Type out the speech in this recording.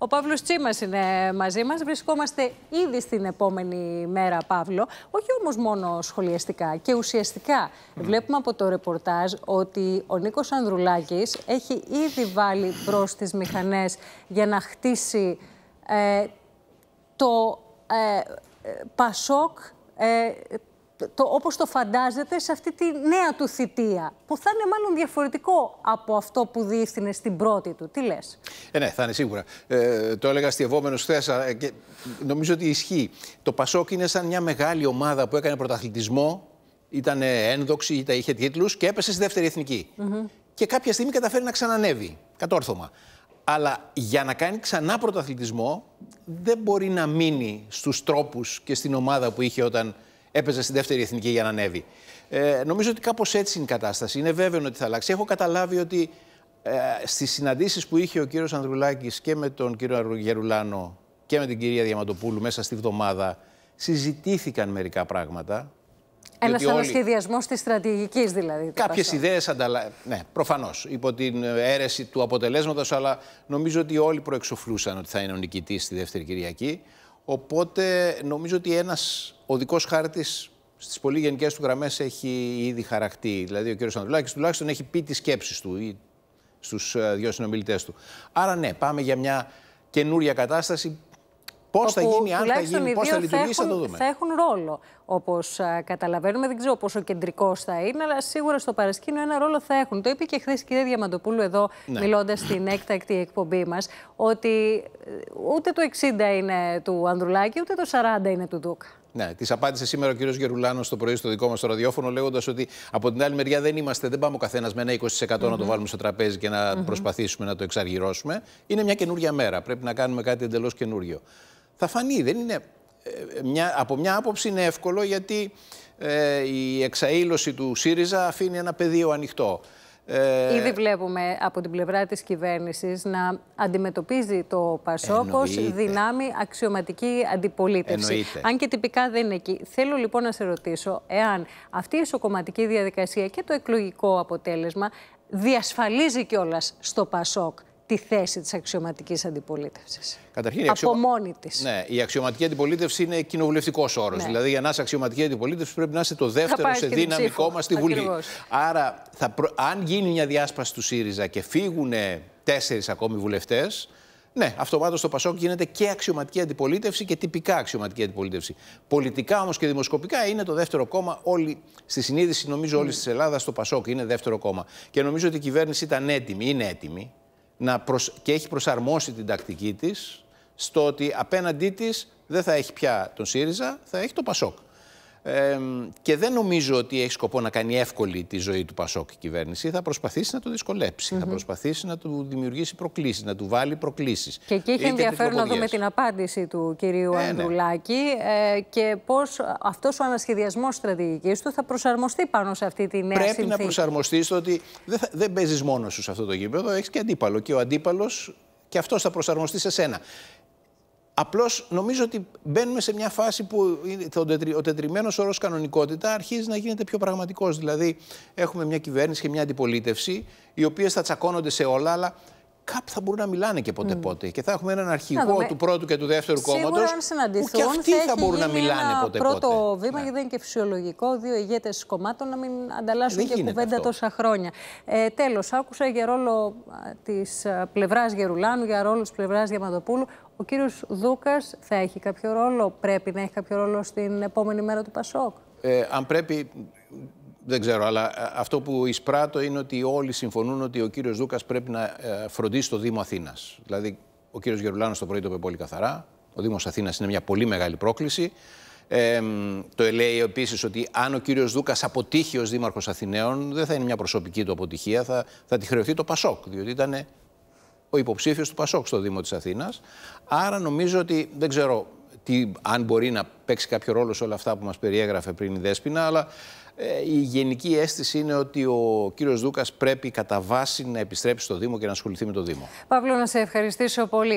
Ο Παύλος Τσίμας είναι μαζί μας. Βρισκόμαστε ήδη στην επόμενη μέρα, Παύλο. Όχι όμως μόνο σχολιαστικά και ουσιαστικά. Βλέπουμε από το ρεπορτάζ ότι ο Νίκος Ανδρουλάκης έχει ήδη βάλει μπρος τι μηχανές για να χτίσει ε, το ε, ε, Πασόκ το, όπως το φαντάζεται σε αυτή τη νέα του θητεία, που θα είναι μάλλον διαφορετικό από αυτό που διεύθυνε στην πρώτη του. Τι λες? Ε, ναι, θα είναι σίγουρα. Ε, το έλεγα στη χθες θέση ε, και νομίζω ότι ισχύει. Το Πασόκ είναι σαν μια μεγάλη ομάδα που έκανε πρωταθλητισμό, ήταν ε, ένδοξη, είχε τίτλους και έπεσε στη δεύτερη εθνική. Mm Και κάποια στιγμή καταφέρει να ξανανεύει, κατόρθωμα. Αλλά για να κάνει ξανά πρωταθλητισμό δεν μπορεί να μείνει στους τρόπους και στην ομάδα που είχε όταν έπαιζε στην δεύτερη εθνική για να ανέβει. Ε, νομίζω ότι κάπως έτσι είναι η κατάσταση. Είναι βέβαιο ότι θα αλλάξει. Έχω καταλάβει ότι ε, στις συναντήσεις που είχε ο κύριος Ανδρουλάκης και με τον κύριο Γερουλάνο και με την κυρία Διαματοπούλου μέσα στη βδομάδα, συζητήθηκαν μερικά πράγματα. Ένας ανασχεδιασμός της στρατηγικής δηλαδή. Κάποιε ιδέε ανταλλάσσονται. Ναι, προφανώς. Υπό την αίρεση του αποτελέσματος, αλλά νομίζω ότι όλοι προεξοφλούσαν ότι θα είναι ο νικητής στη δεύτερη Κυριακή. Οπότε νομίζω ότι ένας οδικός χάρτης στις πολύ γενικές του γραμμές έχει ήδη χαρακτεί. Δηλαδή, ο κ. Ανδρουλάκης τουλάχιστον έχει πει τις σκέψεις του ή στους ε, δύο συνομιλητές του. Άρα, ναι, πάμε για μια καινούρια κατάσταση. Πώς θα γίνει, αν θα γίνει, πώς θα λειτουργήσει, θα, το δούμε. Θα έχουν ρόλο όπως ε, καταλαβαίνουμε. Δεν ξέρω πόσο κεντρικός θα είναι, αλλά σίγουρα στο παρασκήνιο ένα ρόλο θα έχουν. Το είπε και χθες η κυρία Διαμαντοπούλου εδώ, ναι. μιλώντας στην έκτακτη εκπομπή μας, ότι ε, ούτε το 60 είναι του Ανδρουλάκη, ούτε το 40 είναι του Δούκα. Ναι, τη απάντησε σήμερα ο κύριος Γερουλάνος το πρωί στο δικό μας το ραδιόφωνο, λέγοντας ότι από την άλλη μεριά δεν είμαστε, δεν πάμε ο καθένας με ένα 20% να το βάλουμε στο τραπέζι και να προσπαθήσουμε να το εξαργυρώσουμε. Είναι μια καινούργια μέρα. Πρέπει να κάνουμε κάτι εντελώς καινούριο. Θα φανεί, δεν είναι ε, από μια άποψη είναι εύκολο γιατί ε, η εξαήλωση του ΣΥΡΙΖΑ αφήνει ένα πεδίο ανοιχτό. Ε... Ήδη βλέπουμε από την πλευρά της κυβέρνησης να αντιμετωπίζει το Πασόκ ως δυνάμει αξιωματική αντιπολίτευση. Αν και τυπικά δεν είναι εκεί. Θέλω λοιπόν να σε ρωτήσω εάν αυτή η ισοκομματική διαδικασία και το εκλογικό αποτέλεσμα διασφαλίζει κιόλας στο Πασόκ τη θέση της αξιωματικής αντιπολίτευσης. Καταρχήν, Από αξιωμα... μόνη της. Ναι, η αξιωματική αντιπολίτευση είναι κοινοβουλευτικός όρος. Ναι. Δηλαδή, για να είσαι αξιωματική αντιπολίτευση, πρέπει να είσαι το δεύτερο σε δύναμη κόμμα στη Βουλή. Άρα, θα προ... αν γίνει μια διάσπαση του ΣΥΡΙΖΑ και φύγουν τέσσερις ακόμη βουλευτές, ναι, αυτομάτως στο Πασόκ γίνεται και αξιωματική αντιπολίτευση και τυπικά αξιωματική αντιπολίτευση. Πολιτικά όμως και δημοσκοπικά είναι το δεύτερο κόμμα. όλη, στη συνείδηση νομίζω όλης ναι. της Ελλάδας το Πασόκ είναι δεύτερο κόμμα. Και νομίζω ότι η κυβέρνηση ήταν έτοιμη, είναι έτοιμη να και έχει προσαρμόσει την τακτική της στο ότι απέναντί της δεν θα έχει πια τον ΣΥΡΙΖΑ, θα έχει το ΠΑΣΟΚ. Ε, και δεν νομίζω ότι έχει σκοπό να κάνει εύκολη τη ζωή του Πασόκ η κυβέρνηση. Θα προσπαθήσει να το δυσκολεψει θα προσπαθήσει να του δημιουργήσει προκλήσεις, να του βάλει προκλήσεις. Και εκεί είχε ενδιαφέρον να δούμε την απάντηση του κυρίου ε, ναι. ε και πώς αυτός ο ανασχεδιασμός στρατηγικής του θα προσαρμοστεί πάνω σε αυτή τη νέα Πρέπει συνθήκη. Πρέπει να προσαρμοστεί στο ότι δεν, δεν παίζεις μόνος σου σε αυτό το γήπεδο, έχεις και αντίπαλο. Και ο αντίπαλος και αυτός θα προσαρμοστεί σε σένα. Απλώς νομίζω ότι μπαίνουμε σε μια φάση που ο τετριμένος όρος κανονικότητα αρχίζει να γίνεται πιο πραγματικός. Δηλαδή, έχουμε μια κυβέρνηση και μια αντιπολίτευση, οι οποίες θα τσακώνονται σε όλα, αλλά κάπου θα μπορούν να μιλάνε και ποτέ mm. πότε. Και θα έχουμε έναν αρχηγό του πρώτου και του δεύτερου κόμματο. Σίγουρα αν συναντηθούν, και αυτοί θα, θα μπορούν να μιλάνε ποτέ πότε. πρώτο βήμα, ναι. γιατί δεν είναι και φυσιολογικό δύο ηγέτες κομμάτων να μην ανταλλάσσουν και κουβέντα αυτό. τόσα χρόνια. Ε, Τέλος, άκουσα για ρόλο τη πλευράς Γερουλάνου, για ρόλο τη πλευράς Διαμαντοπούλου. Ο κύριος Δούκας θα έχει κάποιο ρόλο, πρέπει να έχει κάποιο ρόλο στην επόμενη μέρα του Πασόκ. Ε, αν πρέπει, δεν ξέρω, αλλά ε, αυτό που εισπράττω είναι ότι όλοι συμφωνούν ότι ο κύριος Δούκας πρέπει να ε, φροντίσει το Δήμο Αθήνας. Δηλαδή, ο κύριος Γερουλάνος το πρωί το είπε πολύ καθαρά. Ο Δήμος Αθήνας είναι μια πολύ μεγάλη πρόκληση. Ε, το λέει επίσης ότι αν ο κύριος Δούκας αποτύχει ως Δήμαρχος Αθηναίων, δεν θα είναι μια προσωπική του αποτυχία, θα, θα τη χρεωθεί το Πασόκ, διότι ήταν ο υποψήφιος του Πασόκ στο Δήμο της Αθήνας. Άρα νομίζω ότι δεν ξέρω τι, αν μπορεί να παίξει κάποιο ρόλο σε όλα αυτά που μας περιέγραφε πριν η Δέσπινα, αλλά ε, η γενική αίσθηση είναι ότι ο κύριος Δούκας πρέπει κατά βάση να επιστρέψει στο Δήμο και να ασχοληθεί με το Δήμο. Παύλο, να σε ευχαριστήσω πολύ.